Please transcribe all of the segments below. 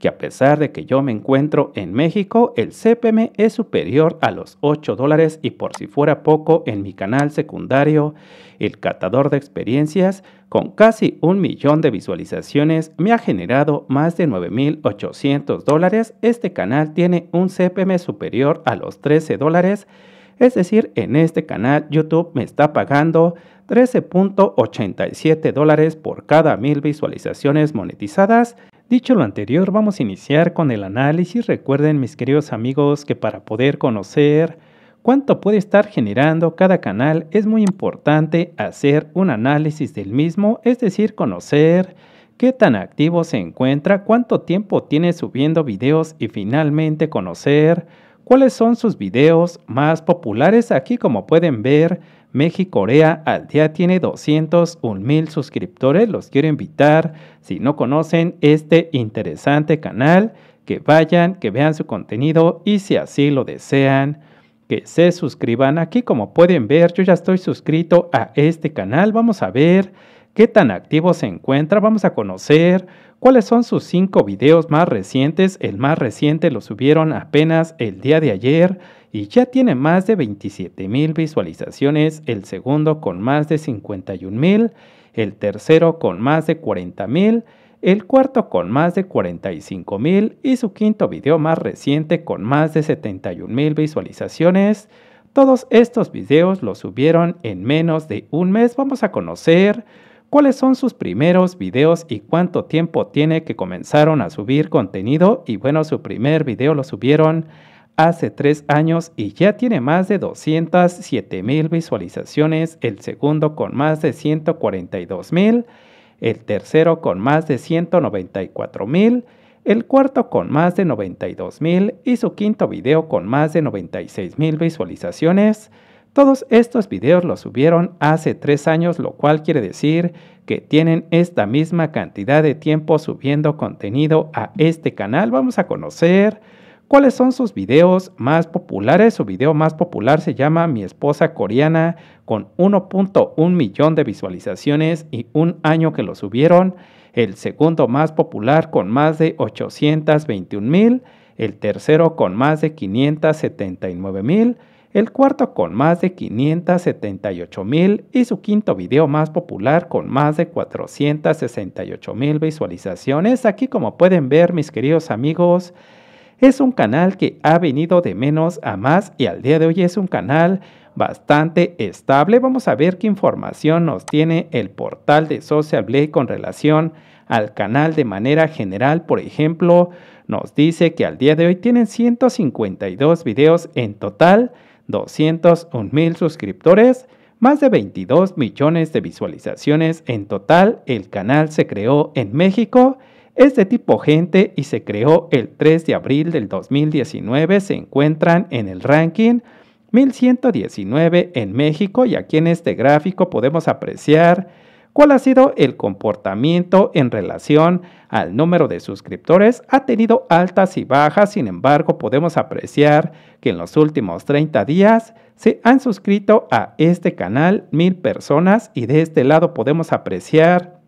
que a pesar de que yo me encuentro en México, el CPM es superior a los 8 dólares y por si fuera poco, en mi canal secundario, el catador de experiencias, con casi un millón de visualizaciones, me ha generado más de 9.800 dólares. Este canal tiene un CPM superior a los 13 dólares. Es decir, en este canal YouTube me está pagando 13.87 dólares por cada mil visualizaciones monetizadas Dicho lo anterior, vamos a iniciar con el análisis. Recuerden, mis queridos amigos, que para poder conocer cuánto puede estar generando cada canal es muy importante hacer un análisis del mismo, es decir, conocer qué tan activo se encuentra, cuánto tiempo tiene subiendo videos y finalmente conocer cuáles son sus videos más populares. Aquí como pueden ver, México Corea al día tiene 201 mil suscriptores. Los quiero invitar, si no conocen este interesante canal, que vayan, que vean su contenido y si así lo desean, que se suscriban. Aquí como pueden ver, yo ya estoy suscrito a este canal. Vamos a ver qué tan activo se encuentra, vamos a conocer cuáles son sus cinco videos más recientes. El más reciente lo subieron apenas el día de ayer y ya tiene más de 27 mil visualizaciones, el segundo con más de 51.000, mil, el tercero con más de 40.000, mil, el cuarto con más de 45 mil y su quinto video más reciente con más de 71.000 mil visualizaciones. Todos estos videos los subieron en menos de un mes. Vamos a conocer cuáles son sus primeros videos y cuánto tiempo tiene que comenzaron a subir contenido. Y bueno, su primer video lo subieron hace tres años y ya tiene más de 207 mil visualizaciones, el segundo con más de 142 mil, el tercero con más de 194 mil, el cuarto con más de 92 mil y su quinto video con más de 96 mil visualizaciones. Todos estos videos los subieron hace tres años, lo cual quiere decir que tienen esta misma cantidad de tiempo subiendo contenido a este canal. Vamos a conocer cuáles son sus videos más populares. Su video más popular se llama Mi esposa coreana con 1.1 millón de visualizaciones y un año que lo subieron. El segundo más popular con más de 821 mil. El tercero con más de 579 mil el cuarto con más de 578 mil y su quinto video más popular con más de 468 mil visualizaciones. Aquí como pueden ver mis queridos amigos, es un canal que ha venido de menos a más y al día de hoy es un canal bastante estable. Vamos a ver qué información nos tiene el portal de Social con relación al canal de manera general. Por ejemplo, nos dice que al día de hoy tienen 152 videos en total 201 mil suscriptores, más de 22 millones de visualizaciones en total. El canal se creó en México, es de tipo gente y se creó el 3 de abril del 2019. Se encuentran en el ranking 1119 en México y aquí en este gráfico podemos apreciar cuál ha sido el comportamiento en relación al número de suscriptores, ha tenido altas y bajas, sin embargo podemos apreciar que en los últimos 30 días se han suscrito a este canal mil personas y de este lado podemos apreciar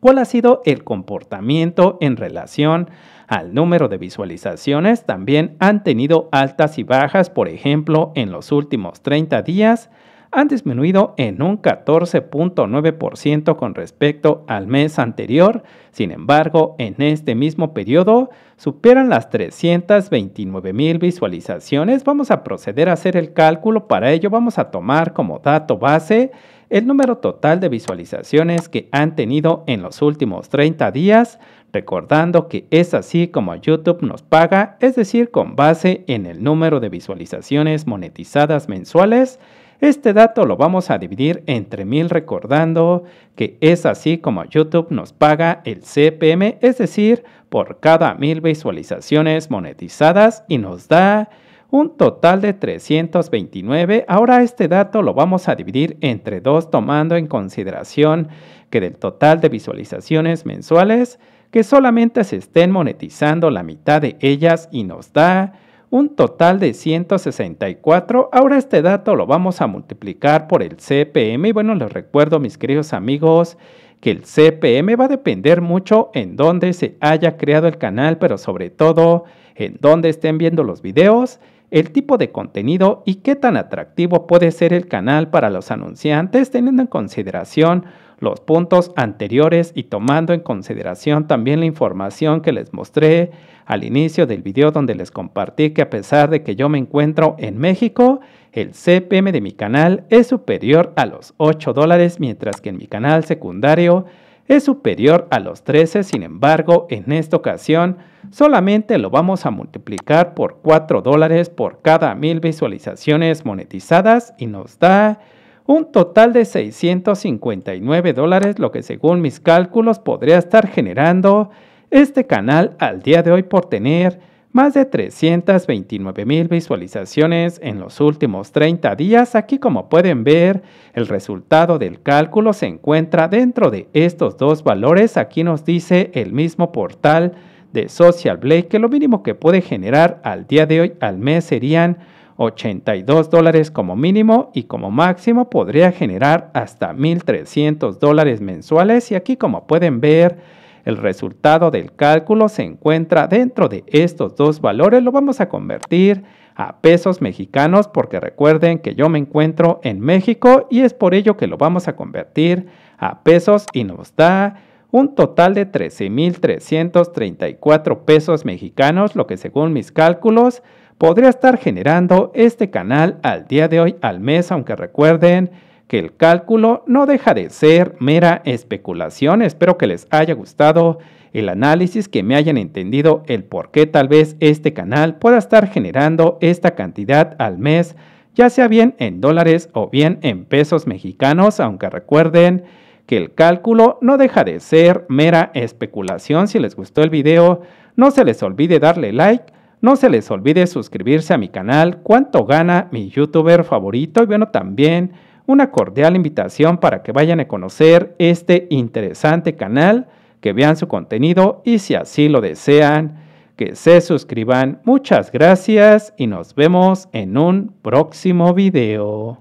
cuál ha sido el comportamiento en relación al número de visualizaciones. También han tenido altas y bajas, por ejemplo, en los últimos 30 días han disminuido en un 14.9% con respecto al mes anterior. Sin embargo, en este mismo periodo superan las 329 mil visualizaciones. Vamos a proceder a hacer el cálculo. Para ello vamos a tomar como dato base el número total de visualizaciones que han tenido en los últimos 30 días, recordando que es así como YouTube nos paga, es decir, con base en el número de visualizaciones monetizadas mensuales este dato lo vamos a dividir entre mil recordando que es así como YouTube nos paga el CPM, es decir, por cada mil visualizaciones monetizadas y nos da un total de 329. Ahora este dato lo vamos a dividir entre dos tomando en consideración que del total de visualizaciones mensuales, que solamente se estén monetizando la mitad de ellas y nos da un total de 164. Ahora este dato lo vamos a multiplicar por el CPM y bueno, les recuerdo mis queridos amigos que el CPM va a depender mucho en dónde se haya creado el canal, pero sobre todo en dónde estén viendo los videos el tipo de contenido y qué tan atractivo puede ser el canal para los anunciantes teniendo en consideración los puntos anteriores y tomando en consideración también la información que les mostré al inicio del video donde les compartí que a pesar de que yo me encuentro en México, el CPM de mi canal es superior a los 8 dólares mientras que en mi canal secundario es superior a los 13, sin embargo, en esta ocasión solamente lo vamos a multiplicar por 4 dólares por cada mil visualizaciones monetizadas y nos da un total de 659 dólares, lo que según mis cálculos podría estar generando este canal al día de hoy por tener más de 329 mil visualizaciones en los últimos 30 días. Aquí como pueden ver, el resultado del cálculo se encuentra dentro de estos dos valores. Aquí nos dice el mismo portal de Social Blade que lo mínimo que puede generar al día de hoy al mes serían 82 dólares como mínimo y como máximo podría generar hasta 1.300 dólares mensuales. Y aquí como pueden ver, el resultado del cálculo se encuentra dentro de estos dos valores, lo vamos a convertir a pesos mexicanos porque recuerden que yo me encuentro en México y es por ello que lo vamos a convertir a pesos y nos da un total de 13.334 pesos mexicanos, lo que según mis cálculos podría estar generando este canal al día de hoy al mes, aunque recuerden que el cálculo no deja de ser mera especulación. Espero que les haya gustado el análisis, que me hayan entendido el por qué tal vez este canal pueda estar generando esta cantidad al mes, ya sea bien en dólares o bien en pesos mexicanos, aunque recuerden que el cálculo no deja de ser mera especulación. Si les gustó el video, no se les olvide darle like. No se les olvide suscribirse a mi canal, cuánto gana mi youtuber favorito y bueno también una cordial invitación para que vayan a conocer este interesante canal, que vean su contenido y si así lo desean, que se suscriban. Muchas gracias y nos vemos en un próximo video.